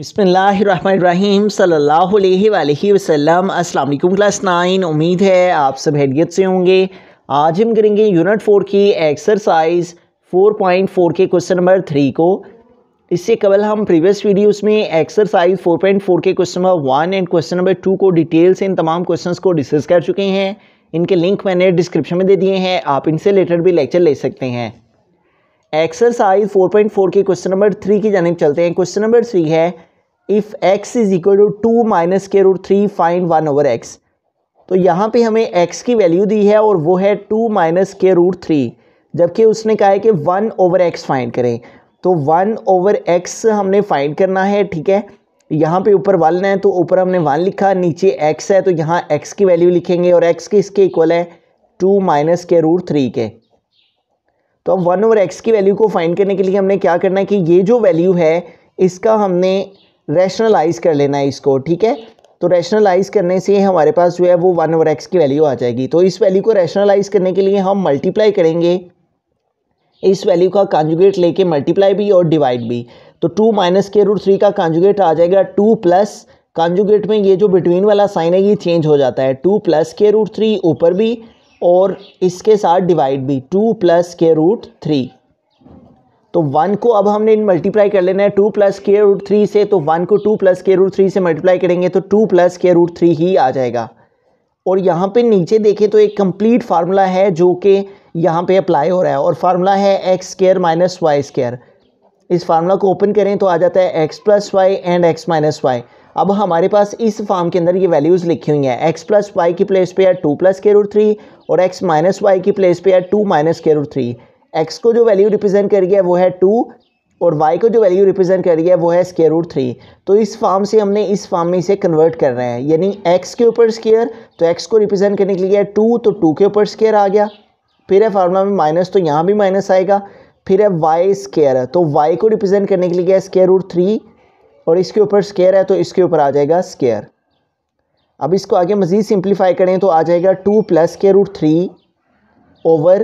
बसमीम सल्लल्लाहु अलैहि अस्सलाम क्लास नाइन उम्मीद है आप सब हैडियत से होंगे आज हम करेंगे यूनिट फोर की एक्सरसाइज फोर पॉइंट फोर के क्वेश्चन नंबर थ्री को इससे कबल हम प्रीवियस वीडियोस में एक्सरसाइज फोर पॉइंट फोर के question number one and question number two को डिटेल से इन तमाम क्वेश्चन को डिस्कस कर चुके हैं इनके लिंक मैंने डिस्क्रिप्शन में दे दिए हैं आप इनसे रिलेटेड भी लेक्चर ले सकते हैं एक्सरसाइज 4.4 के क्वेश्चन नंबर थ्री की जानब चलते हैं क्वेश्चन नंबर थ्री है if x is equal to two minus के root three find one over x तो यहाँ पे हमें एक्स की वैल्यू दी है और वो है टू माइनस के रूट थ्री जबकि उसने कहा है कि वन ओवर एक्स फाइंड करें तो वन ओवर एक्स हमने फाइंड करना है ठीक है यहाँ पे ऊपर वन है तो ऊपर हमने वन लिखा नीचे एक्स है तो यहाँ एक्स की वैल्यू लिखेंगे और एक्स के इसके इक्वल है टू माइनस के रूट थ्री के तो अब वन ओवर एक्स की वैल्यू को फाइंड करने के लिए हमने क्या करना है कि ये जो वैल्यू है इसका हमने रैशनलाइज कर लेना है इसको ठीक है तो रैशनलाइज करने से हमारे पास जो है वो वन ओवर एक्स की वैल्यू आ जाएगी तो इस वैल्यू को रैशनलाइज करने के लिए हम मल्टीप्लाई करेंगे इस वैल्यू का कॉन्जुगेट लेके मल्टीप्लाई भी और डिवाइड भी तो टू माइनस के रूट थ्री का कॉन्जुगेट आ जाएगा टू प्लस कॉन्जुगेट में ये जो बिटवीन वाला साइन है ये चेंज हो जाता है टू प्लस के रूट थ्री ऊपर भी और इसके साथ डिवाइड भी टू प्लस के रूट थ्री तो वन को अब हमने इन मल्टीप्लाई कर लेना है टू प्लस के रूट थ्री से तो वन को टू प्लस के रूट थ्री से मल्टीप्लाई करेंगे तो टू प्लस के रूट थ्री ही आ जाएगा और यहाँ पे नीचे देखें तो एक कंप्लीट फार्मूला है जो कि यहाँ पे अप्लाई हो रहा है और फार्मूला है x square minus y square इस फार्मूला को ओपन करें तो आ जाता है x plus y and x minus y अब हमारे पास इस फॉर्म के अंदर ये वैल्यूज़ लिखी हुई हैं एक्स प्लस वाई की प्लेस पे है टू प्लस के रूट थ्री और एक्स माइनस वाई की प्लेस पे है टू माइनस के रूट थ्री एक्स को जो वैल्यू रिप्रेजेंट कर गया वो है टू और वाई को जो वैल्यू रिप्रेजेंट कर रही है वो है स्केयर रूट थ्री तो इस फार्म से हमने इस फार्म में इसे कन्वर्ट कर रहे हैं यानी एक्स के ऊपर स्केयर तो एक्स को रिप्रेजेंट करने के लिए टू तो टू के ऊपर स्केयर आ गया फिर है फार्मूला में माइनस तो यहाँ भी माइनस आएगा फिर है वाई स्केयर तो वाई को रिप्रेजेंट करने के लिए स्केयर रूट थ्री और इसके ऊपर स्केयर है तो इसके ऊपर आ जाएगा स्केयर अब इसको आगे मज़ीद सिंप्लीफाई करें तो आ जाएगा two plus square root three over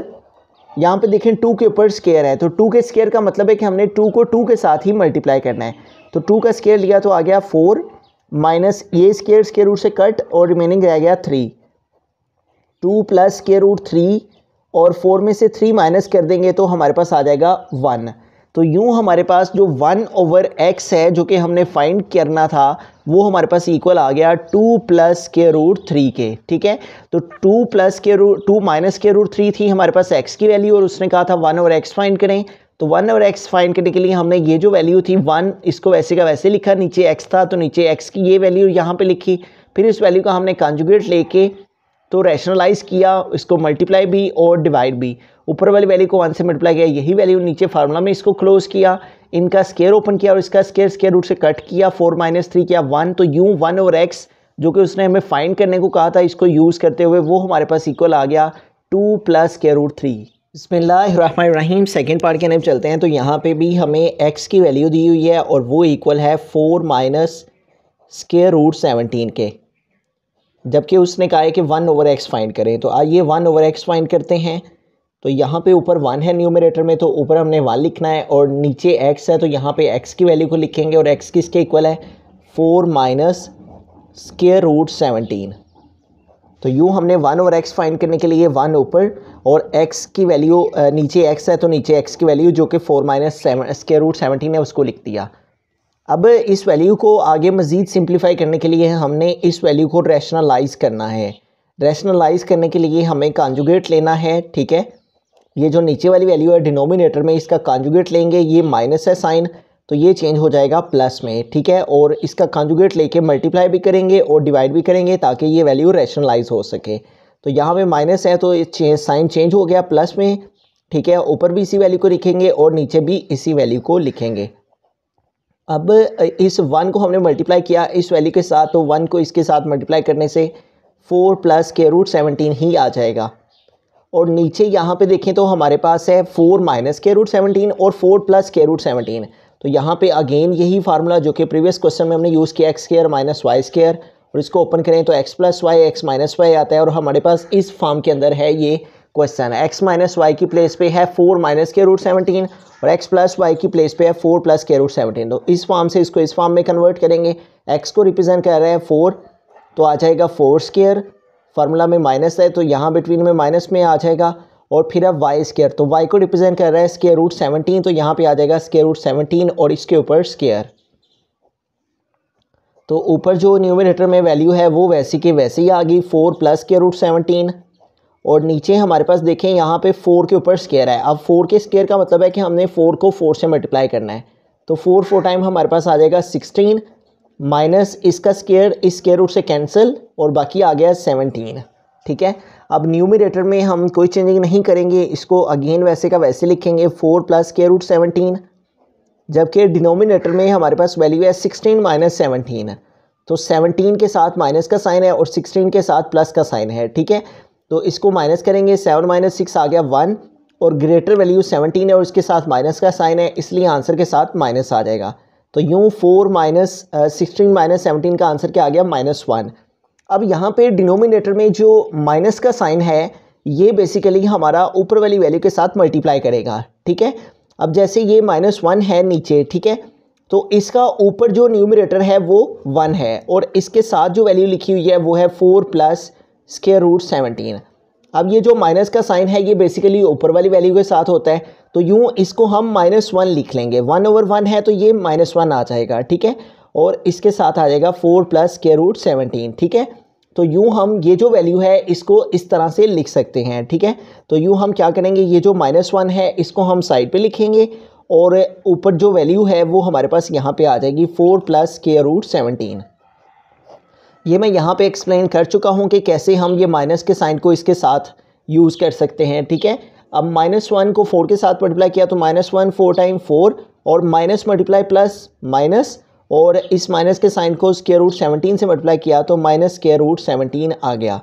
यहाँ पे देखें टू के ऊपर स्केयर है तो टू के स्केयर का मतलब है कि हमने टू को टू के साथ ही मल्टीप्लाई करना है तो टू का स्केयर लिया तो आ गया फोर माइनस ये स्केयर स्केयर रूट से कट और रिमेनिंग रह गया three two plus square root three और फोर में से थ्री माइनस कर देंगे तो हमारे पास आ जाएगा वन तो यूँ हमारे पास जो वन ओवर एक्स है जो कि हमने फाइंड करना था वो हमारे पास इक्वल आ गया टू प्लस के रूट थ्री के ठीक है तो टू प्लस के रूट टू माइनस के रूट थ्री थी हमारे पास एक्स की वैल्यू और उसने कहा था वन ओवर एक्स फाइंड करें तो वन ओवर एक्स फाइंड करने के लिए हमने ये जो वैल्यू थी वन इसको वैसे का वैसे लिखा नीचे एक्स था तो नीचे एक्स की ये वैल्यू यहाँ पर लिखी फिर इस वैल्यू का हमने कॉन्जुगेट लेके तो रैशनलाइज किया इसको मल्टीप्लाई भी और डिवाइड भी ऊपर वाली वैल्यू को वन से मल्टीप्लाई किया यही वैल्यू नीचे फार्मूला में इसको क्लोज किया इनका स्केयर ओपन किया और इसका स्केयर स्केयर रूट से कट किया फोर माइनस थ्री किया वन तो यू वन और एक्स जो कि उसने हमें फाइंड करने को कहा था इसको यूज़ करते हुए वो हमारे पास इक्वल आ गया two plus square root three लाइम सेकेंड पार्ट के नाम चलते हैं तो यहाँ पे भी हमें एक्स की वैल्यू दी हुई है और वो इक्वल है four minus square root seventeen के जबकि उसने कहा है कि वन ओवर एक्स फाइंड करें तो आइए वन ओवर एक्स फाइंड करते हैं तो यहाँ पे ऊपर वन है न्यूमिनेटर में तो ऊपर हमने वन लिखना है और नीचे एक्स है तो यहाँ पे एक्स की वैल्यू को लिखेंगे और एक्स किसके इक्वल है four minus square root seventeen तो यू हमने वन और एक्स फाइंड करने के लिए वन ऊपर और एक्स की वैल्यू नीचे एक्स है तो नीचे एक्स की वैल्यू जो कि four minus seven square root seventeen है उसको लिख दिया अब इस वैल्यू को आगे मज़ीद सिंप्लीफाई करने के लिए हमने इस वैल्यू को रैशनलाइज करना है रैशनलाइज करने के लिए हमें कॉन्जुगेट लेना है ठीक है ये जो नीचे वाली वैल्यू है डिनोमिनेटर में इसका कॉन्जुगेट लेंगे ये माइनस है साइन तो ये चेंज हो जाएगा प्लस में ठीक है और इसका कॉन्जुगेट लेके मल्टीप्लाई भी करेंगे और डिवाइड भी करेंगे ताकि ये वैल्यू रैशनलाइज हो सके तो यहाँ पे माइनस है तो चेंज साइन चेंज हो गया प्लस में ठीक है ऊपर भी इसी वैल्यू को लिखेंगे और नीचे भी इसी वैल्यू को लिखेंगे अब इस वन को हमने मल्टीप्लाई किया इस वैल्यू के साथ तो वन को इसके साथ मल्टीप्लाई करने से फोर प्लस के रूट सेवनटीन ही आ जाएगा और नीचे यहाँ पे देखें तो हमारे पास है फोर माइनस के रूट सेवनटीन और फोर प्लस के रूट सेवनटीन तो यहाँ पे अगेन यही फार्मूला जो कि प्रीवियस क्वेश्चन में हमने यूज़ किया x square minus y square और इसको ओपन करें तो x plus y x minus y आता है और हमारे पास इस फॉर्म के अंदर है ये क्वेश्चन एक्स माइनस वाई की प्लेस पे है फोर माइनस के रूट सेवनटीन और एक्स प्लस वाई की प्लेस पे है फोर प्लस के रूट सेवनटीन तो इस फॉर्म से इसको इस फॉर्म में कन्वर्ट करेंगे एक्स को रिप्रेजेंट कर रहे हैं फोर तो आ जाएगा फोर स्केयर फार्मूला में माइनस है तो यहाँ बिटवीन में माइनस में आ जाएगा और फिर अब वाई स्केयर तो वाई को रिप्रेजेंट कर रहा है स्केयर रूट सेवनटीन तो यहाँ पे आ जाएगा स्केयर रूट सेवनटीन और इसके ऊपर स्केयर तो ऊपर जो न्यूमिनेटर में वैल्यू है वो वैसी के वैसी ही आ गई four plus square root seventeen और नीचे हमारे पास देखें यहाँ पे फोर के ऊपर स्केयर है अब फोर के स्केयर का मतलब है कि हमने फोर को फोर से मल्टीप्लाई करना है तो फोर फोर टाइम हमारे पास आ जाएगा सिक्सटीन माइनस इसका स्केयर इस स्केयर रूट से कैंसिल और बाकी आ गया सेवनटीन ठीक है अब न्यूमिनेटर में हम कोई चेंजिंग नहीं करेंगे इसको अगेन वैसे का वैसे लिखेंगे four plus square root seventeen जबकि डिनोमिनेटर में हमारे पास वैल्यू है सिक्सटीन माइनस सेवनटीन तो सेवनटीन के साथ माइनस का साइन है और सिक्सटीन के साथ प्लस का साइन है ठीक है तो इसको माइनस करेंगे सेवन माइनस सिक्स आ गया वन और ग्रेटर वैल्यू सेवनटीन है और इसके साथ माइनस का साइन है इसलिए आंसर के साथ माइनस आ जाएगा तो यूँ four minus sixteen minus seventeen का आंसर क्या आ गया माइनस वन अब यहाँ पे डिनोमिनेटर में जो माइनस का साइन है ये बेसिकली हमारा ऊपर वाली वैल्यू के साथ मल्टीप्लाई करेगा ठीक है अब जैसे ये माइनस वन है नीचे ठीक है तो इसका ऊपर जो न्यूमिनेटर है वो वन है और इसके साथ जो वैल्यू लिखी हुई है वो है four plus square root seventeen अब ये जो माइनस का साइन है ये बेसिकली ऊपर वाली वैल्यू के साथ होता है तो यूँ इसको हम माइनस वन लिख लेंगे वन ओवर वन है तो ये माइनस वन आ जाएगा ठीक है और इसके साथ आ जाएगा फोर प्लस के रूट सेवनटीन ठीक है तो यूँ हम ये जो वैल्यू है इसको इस तरह से लिख सकते हैं ठीक है तो यूँ हम क्या करेंगे ये जो माइनस वन है इसको हम साइड पर लिखेंगे और ऊपर जो वैल्यू है वो हमारे पास यहाँ पर आ जाएगी फोर प्लस के रूट सेवनटीन ये मैं यहाँ पे एक्सप्लेन कर चुका हूँ कि कैसे हम ये माइनस के साइन को इसके साथ यूज़ कर सकते हैं ठीक है अब माइनस वन को फोर के साथ मल्टीप्लाई किया तो minus one four time four और माइनस मल्टीप्लाई प्लस माइनस और इस माइनस के साइन को स्केयर रूट सेवनटीन से मल्टीप्लाई किया तो माइनस स्केयर रूट सेवनटीन आ गया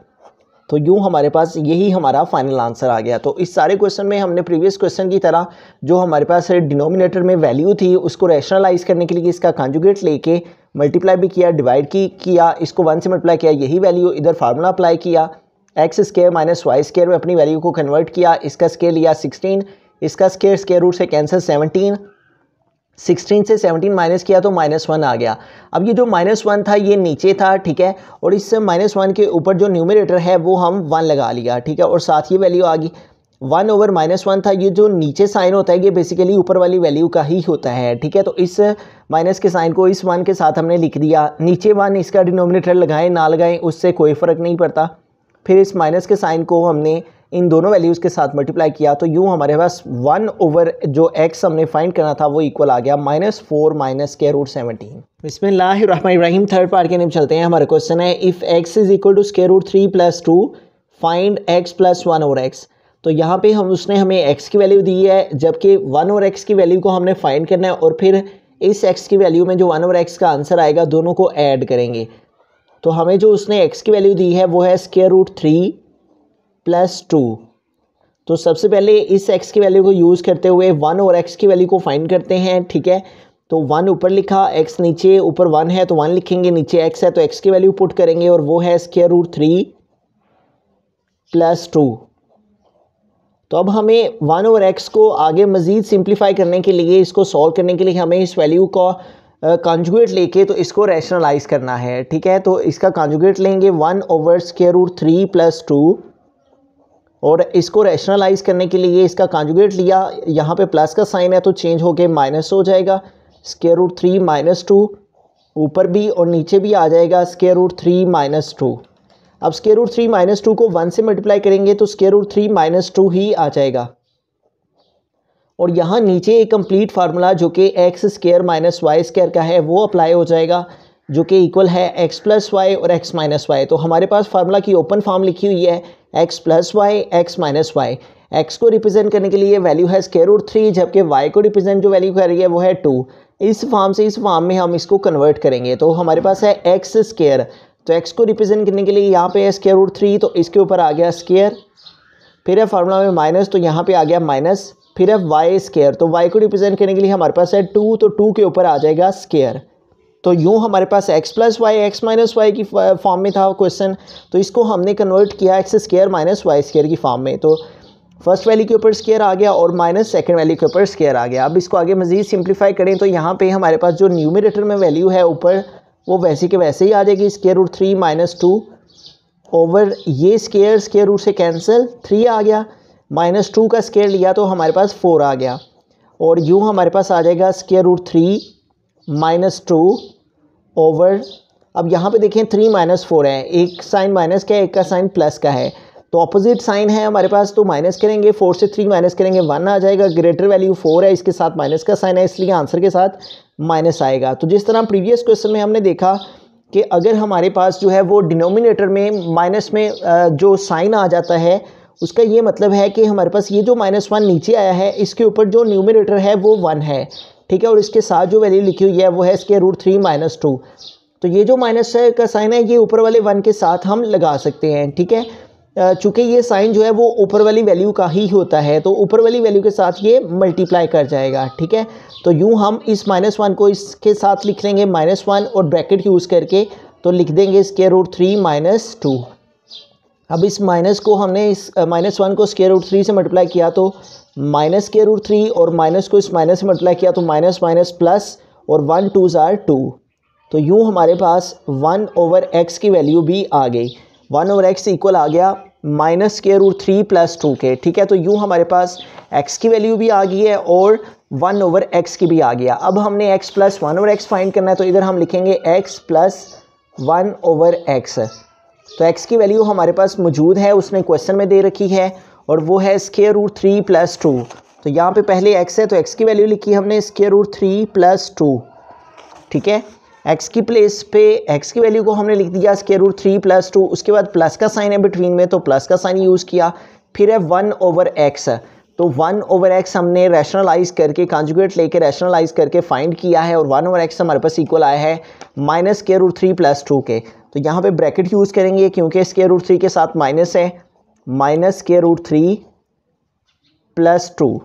तो यूँ हमारे पास यही हमारा फाइनल आंसर आ गया तो इस सारे क्वेश्चन में हमने प्रीवियस क्वेश्चन की तरह जो हमारे पास डिनोमिनेटर में वैल्यू थी उसको रैशनलाइज करने के लिए इसका कॉन्जुगेट लेके मल्टीप्लाई भी किया डिवाइड की किया इसको वन से मल्टीप्लाई किया यही वैल्यू इधर फार्मूला अप्लाई किया x square minus y square में अपनी वैल्यू को कन्वर्ट किया इसका स्केयर लिया सिक्सटीन इसका स्केयर स्केयर रूट से कैंसिल सेवनटीन सिक्सटीन से सेवनटीन माइनस किया तो माइनस वन आ गया अब ये जो माइनस वन था ये नीचे था ठीक है और इस माइनस वन के ऊपर जो न्यूमिनेटर है वो हम वन लगा लिया ठीक है और साथ ये वैल्यू आ गई वन ओवर माइनस वन था ये जो नीचे साइन होता है ये बेसिकली ऊपर वाली वैल्यू का ही होता है ठीक है तो इस माइनस के साइन को इस वन के साथ हमने लिख दिया नीचे वन इसका डिनोमिनेटर लगाएं ना लगाएं उससे कोई फ़र्क नहीं पड़ता फिर इस माइनस के साइन को हमने इन दोनों वैल्यूज़ के साथ मल्टीप्लाई किया तो यूँ हमारे पास वन ओवर जो एक्स हमने फाइंड करना था वो इक्वल आ गया माइनस फोर माइनस के रूट सेवनटीन इब्राहिम थर्ड पार्ट के नेम चलते हैं हमारा क्वेश्चन है if x is equal to square root three plus two find x plus one over x तो यहाँ पे हम उसने हमें एक्स की वैल्यू दी है जबकि वन और एक्स की वैल्यू को हमने फाइंड करना है और फिर इस एक्स की वैल्यू में जो वन और एक्स का आंसर आएगा दोनों को ऐड करेंगे तो हमें जो उसने एक्स की वैल्यू दी है वो है square root three plus two तो सबसे पहले इस एक्स की वैल्यू को यूज़ करते हुए वन और एक्स की वैल्यू को फाइंड करते हैं ठीक है तो वन ऊपर लिखा एक्स नीचे ऊपर वन है तो वन लिखेंगे नीचे एक्स है तो एक्स की वैल्यू पुट करेंगे और वो है square root three plus two तो अब हमें वन ओवर एक्स को आगे मज़ीद सिंप्लीफाई करने के लिए इसको सॉल्व करने के लिए हमें इस वैल्यू का कॉन्जुगेट लेके तो इसको रैशनलाइज करना है ठीक है तो इसका कॉन्जुगेट लेंगे one over square root three plus two और इसको रैशनलाइज करने के लिए इसका कॉन्जुगेट लिया यहाँ पे प्लस का साइन है तो चेंज होके माइनस हो जाएगा square root three minus two ऊपर भी और नीचे भी आ जाएगा square root three minus two अब square root three minus two को वन से मल्टीप्लाई करेंगे तो square root three minus two ही आ जाएगा और यहाँ नीचे एक कंप्लीट फार्मूला जो कि x square minus y square का है वो अप्लाई हो जाएगा जो कि इक्वल है एक्स प्लस वाई और एक्स माइनस वाई तो हमारे पास फार्मूला की ओपन फॉर्म लिखी हुई है x plus y x minus y x को रिप्रेजेंट करने के लिए वैल्यू है स्केयर रूट थ्री जबकि वाई को रिप्रेजेंट जो वैल्यू कर रही है वो है टू इस फॉर्म से इस फॉर्म में हम इसको कन्वर्ट करेंगे तो हमारे पास है एक्स स्केयर तो एक्स को रिप्रेजेंट करने के लिए यहाँ पे है स्केयर रूट थ्री तो इसके ऊपर आ गया स्केयर फिर है फार्मूला में माइनस तो यहाँ पे आ गया माइनस फिर है वाई स्केयर तो वाई को रिप्रेजेंट करने के लिए हमारे पास है टू तो टू के ऊपर आ जाएगा स्केयर तो यूँ हमारे पास x plus y x minus y की फॉर्म में था क्वेश्चन तो इसको हमने कन्वर्ट किया x square minus y square की फॉर्म में तो फर्स्ट वैल्यू के ऊपर स्केयर आ गया और माइनस सेकेंड वैल्यू के ऊपर स्केयर आ गया अब इसको आगे मज़ीद सिंप्लीफाई करें तो यहाँ पे हमारे पास जो न्यूमिनेटर में वैल्यू है ऊपर वो वैसे के वैसे ही आ जाएगी square root three minus two over ये स्केयर स्केयर रूट से कैंसिल थ्री आ गया माइनस टू का स्केयर लिया तो हमारे पास फोर आ गया और यूँ हमारे पास आ जाएगा square root three minus two over अब यहाँ पे देखें थ्री माइनस फोर है एक साइन माइनस का है एक का साइन प्लस का है तो अपोजिट साइन है हमारे पास तो माइनस करेंगे फोर से थ्री माइनस करेंगे वन आ जाएगा ग्रेटर वैल्यू फोर है इसके साथ माइनस का साइन है इसलिए आंसर के साथ माइनस आएगा तो जिस तरह प्रीवियस क्वेश्चन में हमने देखा कि अगर हमारे पास जो है वो डिनोमिनेटर में माइनस में जो साइन आ जाता है उसका ये मतलब है कि हमारे पास ये जो माइनस वन नीचे आया है इसके ऊपर जो न्यूमिनेटर है वो वन है ठीक है और इसके साथ जो वैल्यू लिखी हुई है वो है इसके रूट थ्री माइनस टू तो ये जो माइनस का साइन है ये ऊपर वाले वन के साथ हम लगा सकते हैं ठीक है चूँकि ये साइन जो है वो ऊपर वाली वैल्यू का ही होता है तो ऊपर वाली वैल्यू के साथ ये मल्टीप्लाई कर जाएगा ठीक है तो यूँ हम इस माइनस वन को इसके साथ लिख लेंगे माइनस वन और ब्रैकेट यूज़ करके तो लिख देंगे square root three minus two अब इस माइनस को हमने इस माइनस वन को स्केयर रूट थ्री से मल्टीप्लाई किया तो माइनस स्केयर रूट थ्री और माइनस को इस माइनस से मल्टीप्लाई किया तो माइनस माइनस प्लस और वन टू ज़ार टू तो यूँ हमारे पास वन ओवर एक्स की वैल्यू भी आ गई वन ओवर एक्स इक्वल आ गया माइनस के रूट थ्री प्लस टू के ठीक है तो यू हमारे पास एक्स की वैल्यू भी आ गई है और वन ओवर एक्स की भी आ गया अब हमने X plus one over X find करना है तो इधर हम लिखेंगे X plus one over x तो एक्स की वैल्यू हमारे पास मौजूद है उसने क्वेश्चन में दे रखी है और वो है square root three plus two तो यहाँ पे पहले एक्स है तो एक्स की वैल्यू लिखी हमने square root three plus two ठीक है एक्स की प्लेस पे एक्स की वैल्यू को हमने लिख दिया square root three plus two उसके बाद प्लस का साइन है बिटवीन में तो प्लस का साइन यूज़ किया फिर है वन ओवर एक्स तो वन ओवर एक्स हमने रैशनलाइज करके कॉन्जुगेट लेके रैशनलाइज करके फाइंड किया है और वन ओवर एक्स हमारे पास इक्वल आया है minus square root three plus two के तो यहाँ पे ब्रैकेट यूज़ करेंगे क्योंकि स्केयर रूट थ्री के साथ माइनस है minus square root three plus two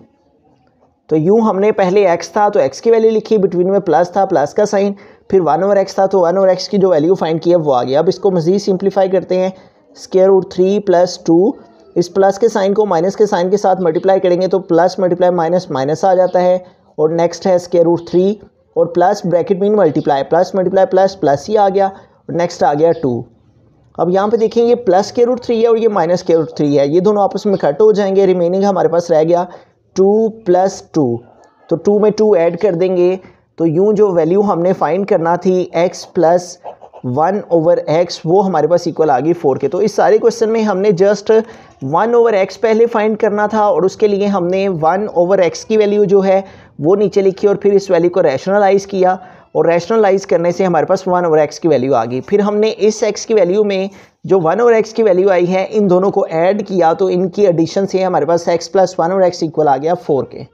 तो यूँ हमने पहले एक्स था तो एक्स की वैल्यू लिखी बिटवीन में प्लस था प्लस का साइन फिर वन ओवर एक्स था तो वन ओवर एक्स की जो वैल्यू फाइंड की है वो आ गया अब इसको मज़ीद सिंप्लीफाई करते हैं square root three plus two इस प्लस के साइन को माइनस के साइन के साथ मल्टीप्लाई करेंगे तो प्लस मल्टीप्लाई माइनस माइनस आ जाता है और नेक्स्ट है स्केयर रूट थ्री और प्लस ब्रैकेट मीन multiply plus multiply plus plus ही आ गया और नेक्स्ट आ गया टू अब यहाँ पे देखिए ये प्लस के रूट थ्री है और ये माइनस के रूट थ्री है ये दोनों आपस में कट हो जाएंगे रिमेनिंग हमारे पास रह गया टू प्लस टू तो टू में टू ऐड कर देंगे तो यूँ जो वैल्यू हमने फाइंड करना थी X plus one over X वो हमारे पास इक्वल आ गई फोर के तो इस सारे क्वेश्चन में हमने जस्ट वन ओवर एक्स पहले फाइंड करना था और उसके लिए हमने वन ओवर एक्स की वैल्यू जो है वो नीचे लिखी और फिर इस वैल्यू को रैशनलाइज़ किया और रैशनलाइज़ करने से हमारे पास वन ओवर एक्स की वैल्यू आ गई फिर हमने इस एक्स की वैल्यू में जो वन ओवर एक्स की वैल्यू आई है इन दोनों को ऐड किया तो इनकी एडिशन से हमारे पास x plus one over X equal आ गया फोर के